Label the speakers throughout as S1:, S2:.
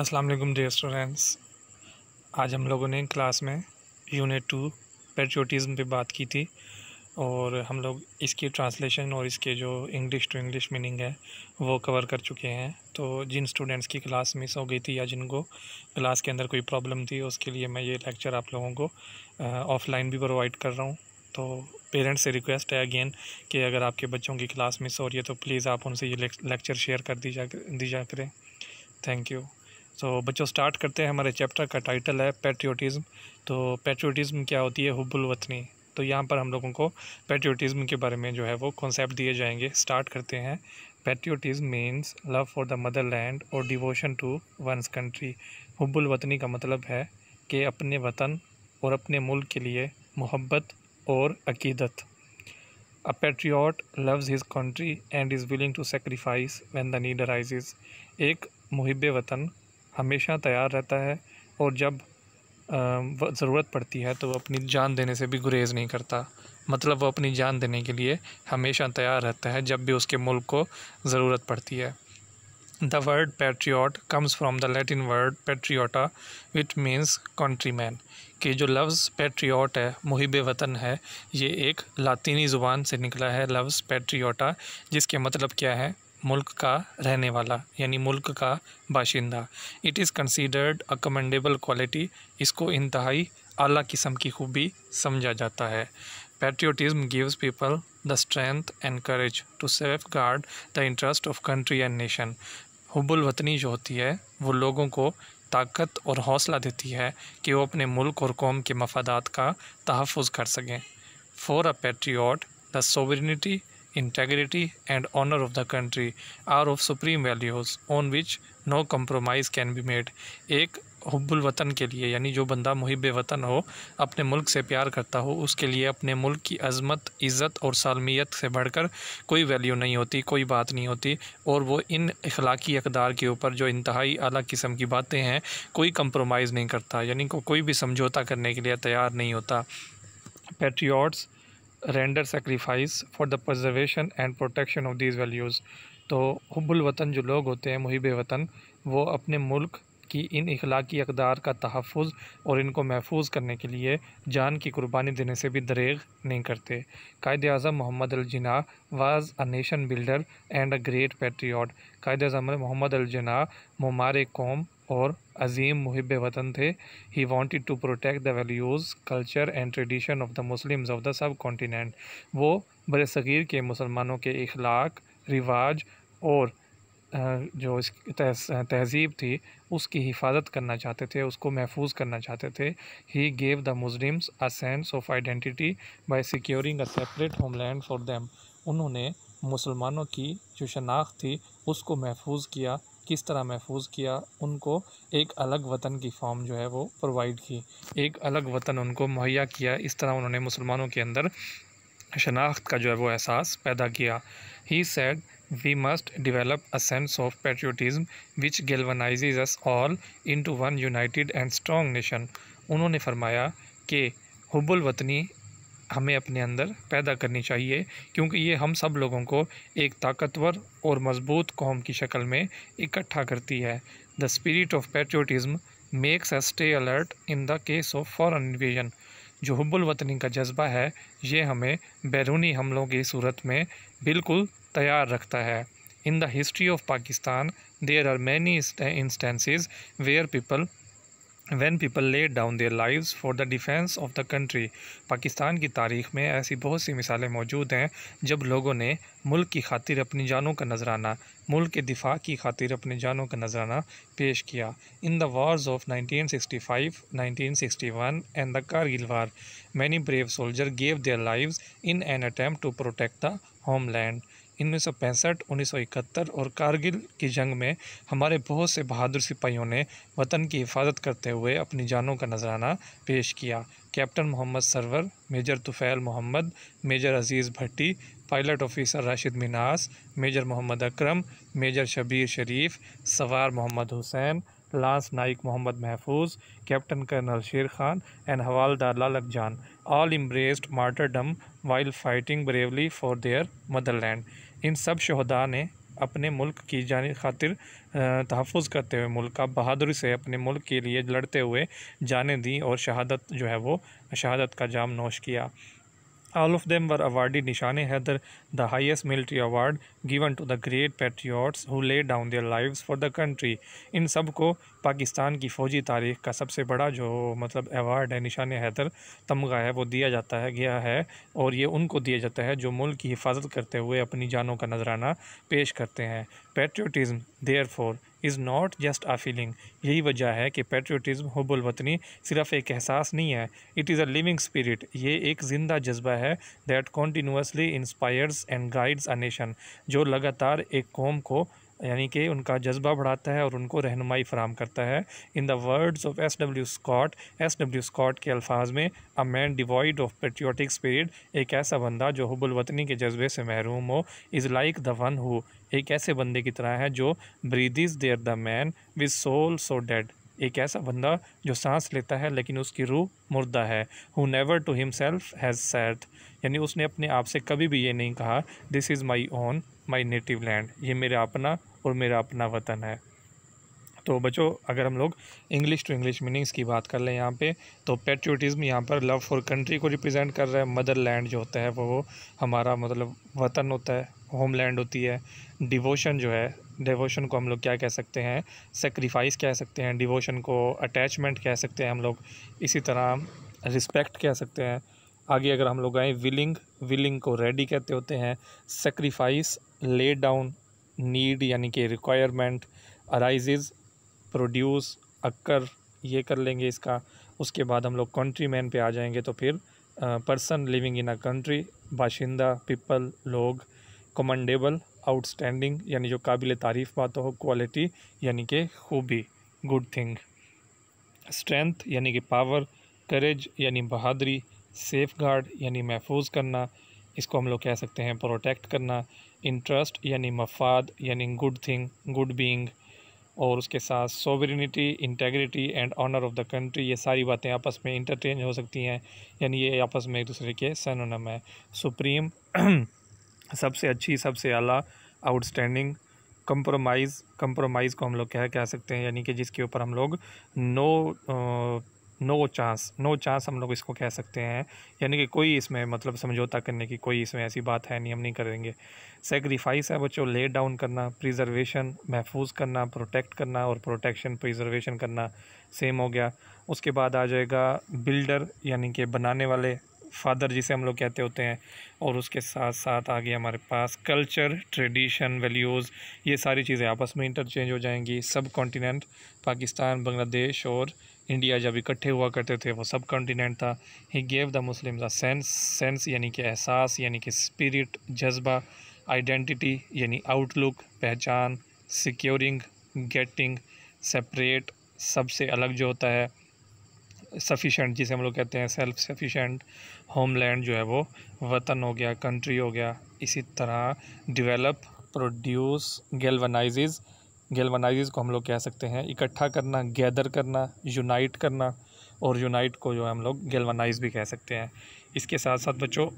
S1: अस्सलाम वालेकुम dear students आज हम लोगों ने क्लास में यूनिट टू पेट्रोटिज़म पे बात की थी और हम लोग इसकी ट्रांसलेशन और इसके जो इंग्लिश टू इंग्लिश मीनिंग है वो कवर कर चुके हैं तो जिन स्टूडेंट्स की क्लास मिस हो गई थी या जिनको क्लास के अंदर कोई प्रॉब्लम थी उसके लिए मैं ये लेक्चर आप लोगों को ऑफ़लाइन भी प्रोवाइड कर रहा हूँ तो पेरेंट्स से रिक्वेस्ट है अगेन कि अगर आपके बच्चों की क्लास मिस हो रही है तो प्लीज़ आप उनसे ये लेक्चर शेयर कर दीजा दीजा करें थैंक यू तो बच्चों स्टार्ट करते हैं हमारे चैप्टर का टाइटल है पेट्रियोटिज़म तो पेट्रियोटिज़म क्या होती है हुबुल वतनी तो यहाँ पर हम लोगों को पेट्रियोटिज़म के बारे में जो है वो कॉन्सेप्ट दिए जाएंगे स्टार्ट करते हैं patriotism means love for the motherland और डिवोशन टू वंस कंट्री हुबुल वतनी का मतलब है कि अपने वतन और अपने मुल्क के लिए मोहब्बत और अकीदत a patriot loves his country and is willing to sacrifice when the need arises. एक मुहिब वतन हमेशा तैयार रहता है और जब ज़रूरत पड़ती है तो वह अपनी जान देने से भी गुरेज़ नहीं करता मतलब वह अपनी जान देने के लिए हमेशा तैयार रहता है जब भी उसके मुल्क को ज़रूरत पड़ती है the word patriot comes from the Latin word patriota which means countryman कि जो लफ्ज़ पेट्रियाट है मुहिब वतन है ये एक लातीनी ज़ुबान से निकला है लफ्ज़ पेट्रियाटा जिसके मतलब क्या है मुल्क का रहने वाला यानी मुल्क का बाशिंदा it is considered a commendable quality इसको इंतहाई अली किस्म की खूबी समझा जाता है gives people the strength and courage to safeguard the interest of country and nation हुबुल वतनी जो होती है वो लोगों को ताकत और हौसला देती है कि वो अपने मुल्क और कौम के मफादात का तहफ़ कर सकें for a patriot the sovereignty integrity and honor of the country are of supreme values on which no compromise can be made एक हब्बुल वतन के लिए यानी जो बंदा मुहब वतन हो अपने मुल्क से प्यार करता हो उसके लिए अपने मुल्क की अजमत इज़्ज़त और सालमियत से बढ़कर कोई वैल्यू नहीं होती कोई बात नहीं होती और वो इन अखलाकी अकदार के ऊपर जो इंतहाई अलग किस्म की बातें हैं कोई कंप्रोमाइज़ नहीं करता यानी को, कोई भी समझौता करने के लिए तैयार नहीं होता patriots render sacrifice for the preservation and protection of these values तो हब्बुल वतन जो लोग होते हैं मुहिब वतन वो अपने मुल्क की इन अखलाकी अकदार का तहफ़ और इनको महफूज करने के लिए जान की कुर्बानी देने से भी दरेग नहीं करते कायद अजम Mohammad अलजना was a nation builder and a great patriot कायद अजम मोहम्मद अलजना ममार कौम और अजीम मुहब वतन थे he wanted to protect the values culture and tradition of the Muslims of the subcontinent वो बर सग़ीर के मुसलमानों के अखलाक रिवाज और जो इस तहजीब थी उसकी हिफाजत करना चाहते थे उसको महफूज करना चाहते थे he gave the Muslims a sense of identity by securing a separate homeland for them उन्होंने मुसलमानों की जो शनाख्त थी उसको महफूज किया किस तरह महफूज किया उनको एक अलग वतन की फॉर्म जो है वो प्रोवाइड की एक अलग वतन उनको मुहैया किया इस तरह उन्होंने मुसलमानों के अंदर शनाख्त का जो है वो एहसास पैदा किया he said must develop a sense of of which galvanise us all into one united and strong nation उन्होंने फरमाया कि हब्बुल वतनी हमें अपने अंदर पैदा करनी चाहिए क्योंकि ये हम सब लोगों को एक ताकतवर और मजबूत कौम की शक्ल में इकट्ठा करती है the spirit of patriotism makes a stay alert in the case of foreign invasion जो हब्बुलवतनी का जज्बा है ये हमें बैरूनी हमलों की सूरत में बिल्कुल तैयार रखता है in the history of Pakistan there are many instances where people when people lay down their live for the defence of the country Pakistan की तारीख में ऐसी बहुत सी मिसालें मौजूद हैं जब लोगों ने मुल्क की खातिर अपनी जानों का नजराना मुल्क के दिफा की खातिर अपनी जानों का नजराना पेश किया in the wars of 1965, 1961 and the Kargil war many brave soldier gave their live in an attempt to protect the homeland उन्नीस सौ पैंसठ उन्नीस सौ इकहत्तर और कारगिल की जंग में हमारे बहुत से बहादुर सिपाहियों ने वतन की हिफाजत करते हुए अपनी जानों का नजराना पेश किया captain Muhammad Sarwar major Tufail Muhammad major Aziz Bhatti pilot officer Rashid Minhas major Muhammad Akram major Shabbir Sharif Sowar Muhammad Hussain lance naik Muhammad Mahfuz captain colonel Sher Khan and havildar Lalak Jan all embraced martyrdom while fighting bravely for their motherland इन सब शहदा ने अपने मुल्क की जान खातिर तहफ़ करते हुए मुल्क का बहादुरी से अपने मुल्क के लिए लड़ते हुए जाने दी और शहादत जो है वो शहादत का जाम नोश किया All of them were awarded Nishane Hyder, the highest military award given to the great patriots who laid down their lives for the country. इन सब को पाकिस्तान की फ़ौजी तारीख का सबसे बड़ा जो मतलब अवार्ड है निशान हैदर तमगा है वो दिया जाता है गया है और ये उनको दिया जाता है जो मुल्क की हिफाजत करते हुए अपनी जानों का नजराना पेश करते हैं patriotism therefore is not just a feeling यही वजह है कि पेट्रियटिज़म हब्बुलवतनी सिर्फ एक एहसास नहीं है it is a living spirit ये एक ज़िंदा जज्बा है that continuously inspires and guides a nation जो लगातार एक कौम को यानी कि उनका जज्बा बढ़ाता है और उनको रहनुमाई फराम करता है in the words of S W Scott S W Scott के अल्फाज में a man devoid of patriotic spirit एक ऐसा बंदा जो हब्बुलवतनी के जज्बे से महरूम हो is like the one who एक ऐसे बंदे की तरह है जो is there the man with soul so dead एक ऐसा बंदा जो सांस लेता है लेकिन उसकी रूह मुर्दा है who never to himself has saith यानी उसने अपने आप से कभी भी ये नहीं कहा this is my own my native land ये मेरा अपना और मेरा अपना वतन है तो बच्चों अगर हम लोग इंग्लिश टू इंग्लिश मीनिंग्स की बात कर लें यहाँ पे तो पेट्रियोटिज़्म यहाँ पर लव फॉर कंट्री को रिप्रेजेंट कर रहा है मदर लैंड जो होता है वो हमारा मतलब वतन होता है होमलैंड होती है डिवोशन जो है डिवोशन को हम लोग क्या कह सकते हैं सेक्रीफाइस कह सकते हैं डिवोशन को अटैचमेंट कह सकते हैं हम लोग इसी तरह रिस्पेक्ट कह सकते हैं आगे अगर हम लोग आए विलिंग विलिंग को रेडी कहते होते हैं सेक्रीफाइस ले डाउन नीड यानी कि रिक्वायरमेंट अराइजेज प्रोड्यूस अक्कर ये कर लेंगे इसका उसके बाद हम लोग कंट्री मैन पे आ जाएंगे तो फिर person living in a country बाशिंदा पीपल लोग कमेंडेबल आउटस्टैंडिंग यानी जो काबिल तारीफ़ बात हो क्वालिटी यानी कि खूबी गुड थिंग स्ट्रेंथ यानी कि पावर करेज यानी बहादरी सेफ़ गार्ड यानी महफूज करना इसको हम लोग कह सकते हैं प्रोटेक्ट करना इंटरेस्ट यानी मफाद यानी गुड थिंग गुड बीइंग और उसके साथ sovereignty integrity and honour of the country ये सारी बातें आपस में इंटरचेंज हो सकती हैं यानी ये आपस में एक दूसरे के सनम है सुप्रीम सबसे अच्छी सबसे अला आउटस्टैंडिंग कंप्रोमाइज़ कंप्रोमाइज़ को हम लोग क्या कह सकते हैं यानी कि जिसके ऊपर हम लोग no no chance no chance हम लोग इसको कह सकते हैं यानी कि कोई इसमें मतलब समझौता करने की कोई इसमें ऐसी बात है नहीं हम नहीं करेंगे सेक्रीफाइस है बच्चों ले डाउन करना प्रिजर्वेशन महफूज करना प्रोटेक्ट करना और प्रोटेक्शन प्रिजर्वेशन करना सेम हो गया उसके बाद आ जाएगा बिल्डर यानी कि बनाने वाले फादर जिसे हम लोग कहते होते हैं और उसके साथ साथ आगे हमारे पास कल्चर ट्रेडिशन वैल्यूज़ ये सारी चीज़ें आपस में इंटरचेंज हो जाएंगी सब कॉन्टीनेंट पाकिस्तान बांग्लादेश और इंडिया जब इकट्ठे हुआ करते थे वो सब कॉन्टीनेंट था he gave the Muslim the sense sense यानी कि एहसास यानी कि स्पिरिट जज्बा आइडेंटिटी यानी आउटलुक पहचान सिक्योरिंग गेटिंग सेपरेट सबसे अलग जो होता है सफिशेंट जिसे हम लोग कहते हैं सेल्फ सफिशेंट होमलैंड जो है वो वतन हो गया कंट्री हो गया इसी तरह डिवेलप प्रोड्यूस गेलवनाइज़ गेलवनाइजेज को हम लोग कह सकते हैं इकट्ठा करना गैदर करना यूनाइट करना और यूनाइट को जो है हम लोग गेलवनाइज भी कह सकते हैं इसके साथ साथ बच्चों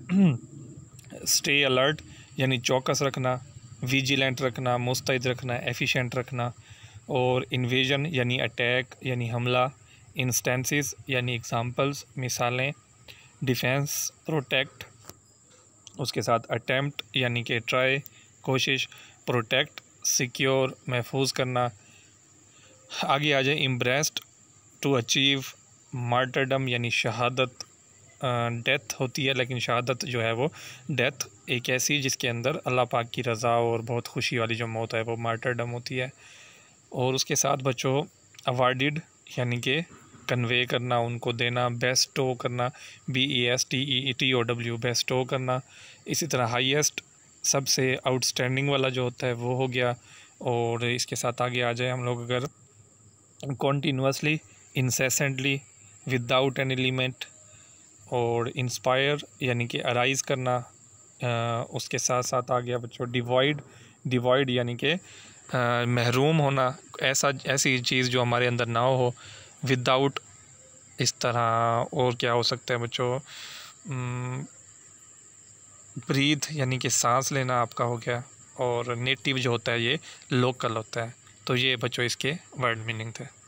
S1: स्टे अलर्ट यानी चौकस रखना विजिलेंट रखना मुस्तैद रखना एफिशिएंट रखना और इन्वेजन यानी अटैक यानी हमला इंस्टेंसेस यानी एग्जांपल्स मिसालें डिफेंस प्रोटेक्ट उसके साथ अटैम्प्ट यानी कि ट्राई कोशिश प्रोटेक्ट सिक्योर महफूज करना आगे आ जाए इम्ब्रेस्ड टू अचीव मार्टरडम यानी शहादत डेथ होती है लेकिन शहादत जो है वो डेथ एक ऐसी जिसके अंदर अल्लाह पाक की रज़ा और बहुत खुशी वाली जो मौत है वो मार्टरडम होती है और उसके साथ बच्चों अवार्डिड यानी कि कन्वे करना उनको देना बेस्टो करना B E S T E T O W बेस्टो करना इसी तरह हाईएस्ट सबसे आउटस्टैंडिंग वाला जो होता है वो हो गया और इसके साथ आगे आ जाए हम लोग अगर continuously incessantly without an element और इंस्पायर यानी कि अराइज़ करना आ, उसके साथ साथ आ गया बच्चों डिवाइड डिवाइड यानी कि महरूम होना ऐसा ऐसी चीज़ जो हमारे अंदर ना हो विदाउट इस तरह और क्या हो सकता है बच्चों ब्रीथ यानी कि सांस लेना आपका हो गया और नेटिव जो होता है ये लोकल होता है तो ये बच्चों इसके वर्ड मीनिंग थे